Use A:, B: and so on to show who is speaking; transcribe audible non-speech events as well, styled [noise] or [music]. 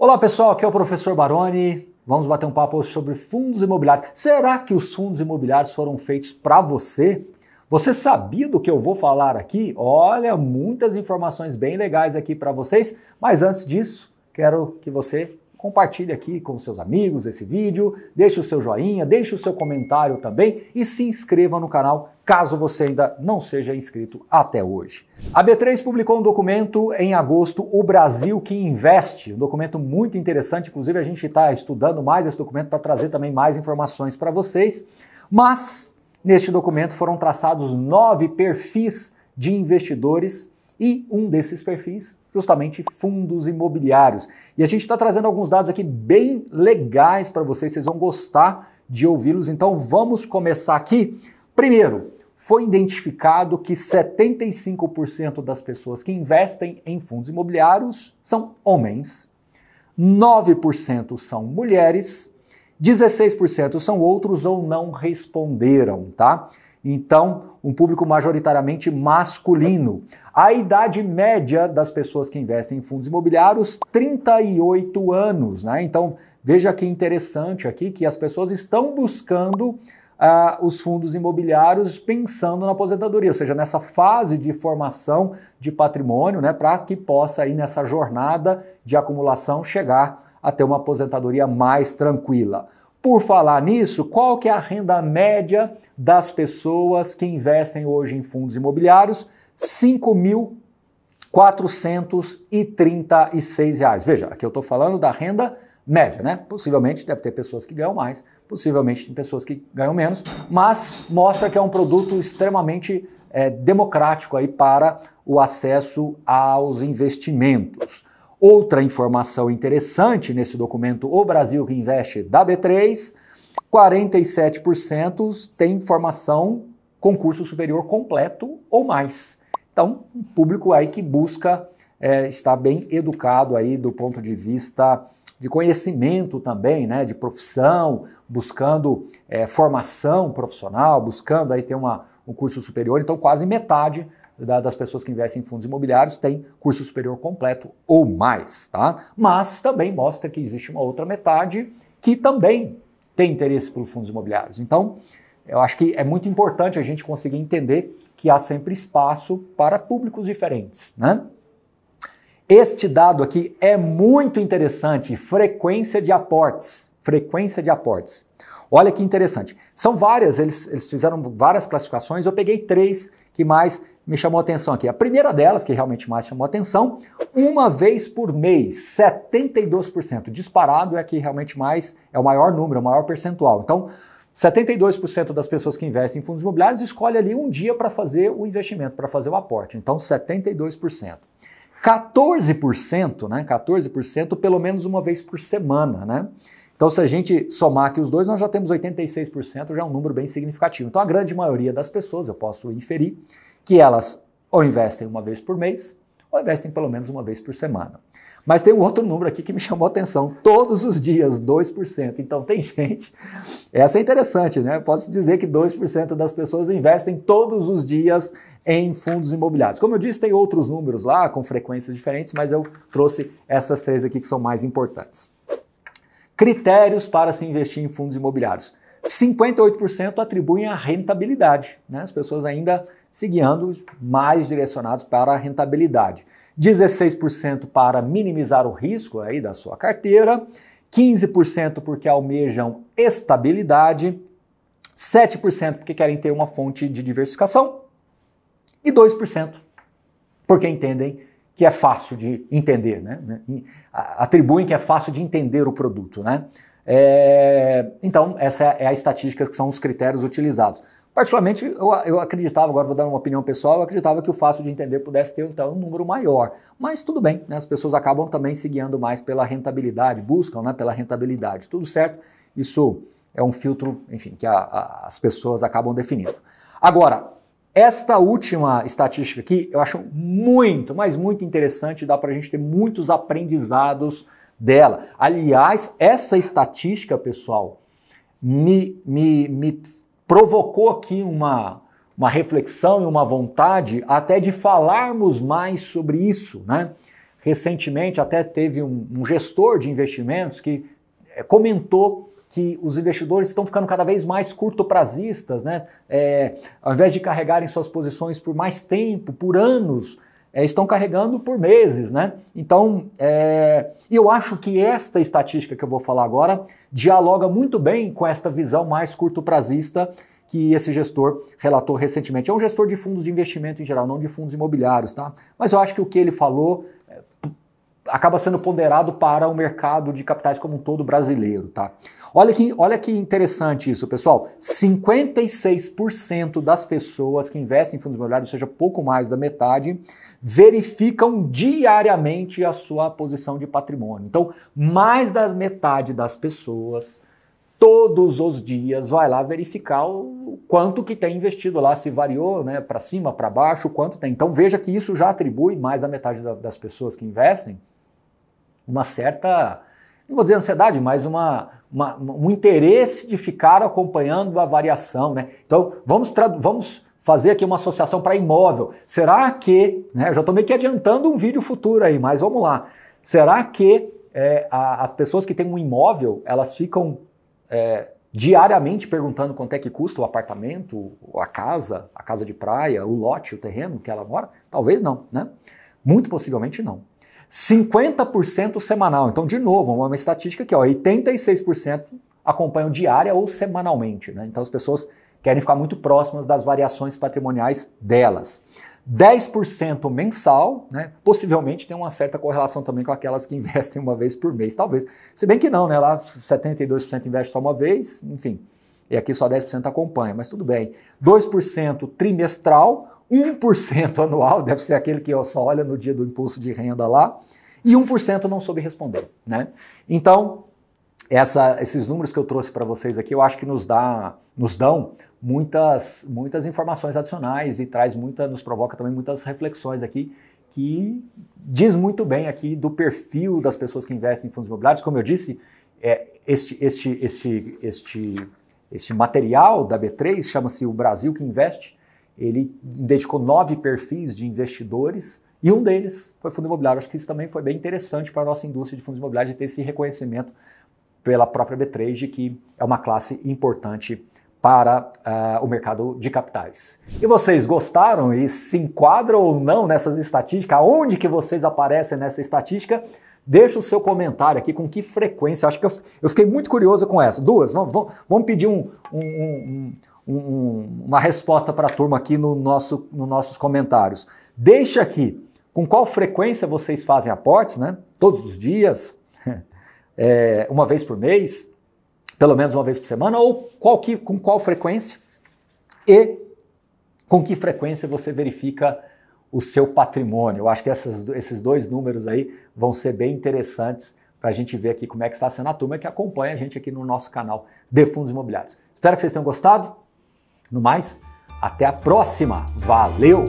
A: Olá pessoal, aqui é o professor Baroni. Vamos bater um papo hoje sobre fundos imobiliários. Será que os fundos imobiliários foram feitos para você? Você sabia do que eu vou falar aqui? Olha, muitas informações bem legais aqui para vocês, mas antes disso, quero que você Compartilhe aqui com seus amigos esse vídeo, deixe o seu joinha, deixe o seu comentário também e se inscreva no canal caso você ainda não seja inscrito até hoje. A B3 publicou um documento em agosto, O Brasil que Investe, um documento muito interessante, inclusive a gente está estudando mais esse documento para trazer também mais informações para vocês. Mas neste documento foram traçados nove perfis de investidores e um desses perfis, justamente fundos imobiliários. E a gente está trazendo alguns dados aqui bem legais para vocês, vocês vão gostar de ouvi-los. Então vamos começar aqui. Primeiro, foi identificado que 75% das pessoas que investem em fundos imobiliários são homens, 9% são mulheres 16% são outros ou não responderam, tá? Então, um público majoritariamente masculino. A idade média das pessoas que investem em fundos imobiliários, 38 anos, né? Então, veja que interessante aqui que as pessoas estão buscando Uh, os fundos imobiliários pensando na aposentadoria, ou seja, nessa fase de formação de patrimônio, né, para que possa aí nessa jornada de acumulação chegar a ter uma aposentadoria mais tranquila. Por falar nisso, qual que é a renda média das pessoas que investem hoje em fundos imobiliários? R$ 5.436. Veja, aqui eu estou falando da renda média, né? Possivelmente deve ter pessoas que ganham mais, possivelmente tem pessoas que ganham menos, mas mostra que é um produto extremamente é, democrático aí para o acesso aos investimentos. Outra informação interessante nesse documento O Brasil que Investe da B3, 47% tem formação com curso superior completo ou mais. Então, um público aí que busca é, estar bem educado aí do ponto de vista de conhecimento também, né, de profissão, buscando é, formação profissional, buscando aí ter uma, um curso superior. Então, quase metade da, das pessoas que investem em fundos imobiliários tem curso superior completo ou mais, tá? Mas também mostra que existe uma outra metade que também tem interesse pelos fundos imobiliários. Então, eu acho que é muito importante a gente conseguir entender que há sempre espaço para públicos diferentes, né? Este dado aqui é muito interessante, frequência de aportes, frequência de aportes. Olha que interessante. São várias, eles, eles fizeram várias classificações, eu peguei três que mais me chamou a atenção aqui. A primeira delas, que realmente mais chamou a atenção, uma vez por mês, 72%. Disparado é que realmente mais é o maior número, é o maior percentual. Então, 72% das pessoas que investem em fundos imobiliários escolhe ali um dia para fazer o investimento, para fazer o aporte. Então, 72%. 14%, né? 14% pelo menos uma vez por semana, né? Então, se a gente somar aqui os dois, nós já temos 86%, já é um número bem significativo. Então, a grande maioria das pessoas, eu posso inferir, que elas ou investem uma vez por mês ou investem pelo menos uma vez por semana. Mas tem um outro número aqui que me [laughs] chamou a atenção, todos os dias 2%. Então tem gente, essa é interessante, né? Posso dizer que 2% das pessoas investem todos os dias em fundos imobiliários. Como eu disse, tem outros números lá com frequências diferentes, mas eu trouxe essas três aqui que são mais importantes. Critérios para se investir em fundos imobiliários. 58% atribuem a rentabilidade. Né? As pessoas ainda se guiando mais direcionados para a rentabilidade. 16% para minimizar o risco aí da sua carteira, 15% porque almejam estabilidade, 7% porque querem ter uma fonte de diversificação e 2% porque entendem que é fácil de entender, né? Atribuem que é fácil de entender o produto, né? É, então, essa é a estatística que são os critérios utilizados. Particularmente, eu, eu, acreditava, agora vou dar uma opinião pessoal, eu acreditava que o fácil de entender pudesse ter então, um número maior. Mas tudo bem, né? as pessoas acabam também se guiando mais pela rentabilidade, buscam né, pela rentabilidade. Tudo certo, isso é um filtro, enfim, que a, a, as pessoas acabam definindo. Agora, esta última estatística aqui eu acho muito, mas muito interessante, dá para a gente ter muitos aprendizados dela. Aliás, essa estatística, pessoal, me, me, me provocou aqui uma, uma reflexão e uma vontade até de falarmos mais sobre isso. Né? Recentemente, até teve um, um gestor de investimentos que eh, comentou que os investidores estão ficando cada vez mais curto-prazistas, né? É, ao invés de carregarem suas posições por mais tempo, por anos, é, estão carregando por meses, né? Então, é, eu acho que esta estatística que eu vou falar agora dialoga muito bem com esta visão mais curto prazista que esse gestor relatou recentemente. É um gestor de fundos de investimento em geral, não de fundos imobiliários, tá? Mas eu acho que o que ele falou é, acaba sendo ponderado para o mercado de capitais como um todo brasileiro, tá? Olha que, olha que interessante isso, pessoal. 56% das pessoas que investem em fundos imobiliários, ou seja, pouco mais da metade, verificam diariamente a sua posição de patrimônio. Então, mais da metade das pessoas todos os dias vai lá verificar o quanto que tem investido lá, se variou, né, para cima, para baixo, quanto tem. Então veja que isso já atribui mais da metade das pessoas que investem uma certa, não vou dizer ansiedade, mas uma, uma, um interesse de ficar acompanhando a variação. Né? Então, vamos, vamos fazer aqui uma associação para imóvel. Será que, né, já estou meio que adiantando um vídeo futuro aí, mas vamos lá. Será que é, a, as pessoas que têm um imóvel, elas ficam é, diariamente perguntando quanto é que custa o apartamento, a casa, a casa de praia, o lote, o terreno que ela mora? Talvez não, né? Muito possivelmente não. 50% semanal. Então, de novo, uma estatística aqui, ó, 86% acompanham diária ou semanalmente. Né? Então, as pessoas querem ficar muito próximas das variações patrimoniais delas. 10% mensal, né? possivelmente tem uma certa correlação também com aquelas que [laughs] investem uma vez por mês, talvez. Se bem que não, né? Lá 72% investe só uma vez, enfim. E aqui só 10% acompanha, mas tudo bem. 2% trimestral, 1% [laughs] anual, deve ser aquele que só olha no dia do impulso de renda lá, e 1% não soube responder. Né? Então, essa, esses números que eu trouxe para vocês aqui, eu acho que nos, dá, nos dão muitas, muitas informações adicionais e traz muita, nos provoca também muitas reflexões aqui que diz muito bem aqui do perfil das pessoas que investem em fundos imobiliários. Como eu disse, é, este, este, este, este este material da B3 chama-se O Brasil que Investe. Ele dedicou nove perfis de investidores e um deles foi fundo imobiliário. Acho que isso também foi bem interessante para a nossa indústria de fundos imobiliários de ter esse reconhecimento pela própria B3 de que é uma classe importante para uh, o mercado de capitais. E vocês gostaram e se enquadram ou não nessas estatísticas? Onde que vocês aparecem nessa estatística? Deixa o seu comentário aqui com que frequência. Acho que eu, eu fiquei muito curioso com essa. Duas, vamos, vamos, vamos pedir um, um, um, uma resposta para a turma aqui no nosso, nos nossos comentários. Deixa aqui com qual frequência vocês fazem aportes, né? Todos os dias, [laughs] é, uma vez por mês, pelo menos uma vez por semana, ou qual que, com qual frequência? E com que frequência você verifica o seu patrimônio. Eu acho que essas, esses dois números aí vão ser bem interessantes para a gente ver aqui como é que está sendo a turma que acompanha a gente aqui no nosso canal de Fundos Imobiliários. Espero que vocês tenham gostado. No mais, até a próxima. Valeu!